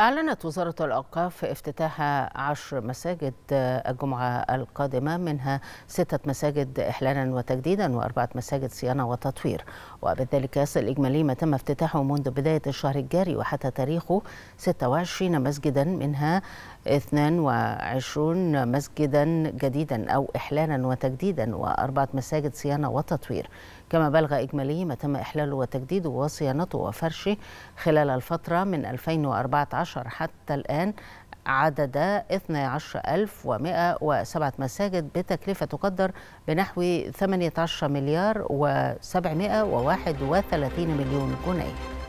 أعلنت وزارة الأوقاف افتتاح عشر مساجد الجمعة القادمة منها ستة مساجد إحلالا وتجديدا وأربعة مساجد صيانة وتطوير وبذلك يصل إجمالي ما تم افتتاحه منذ بداية الشهر الجاري وحتى تاريخه 26 مسجدا منها 22 مسجدا جديدا أو إحلالا وتجديدا وأربعة مساجد صيانة وتطوير كما بلغ إجمالي ما تم إحلاله وتجديده وصيانته وفرشه خلال الفترة من 2014 عشر حتى الآن عدد 12107 مساجد بتكلفة تقدر بنحو 18 مليار و731 مليون جنيه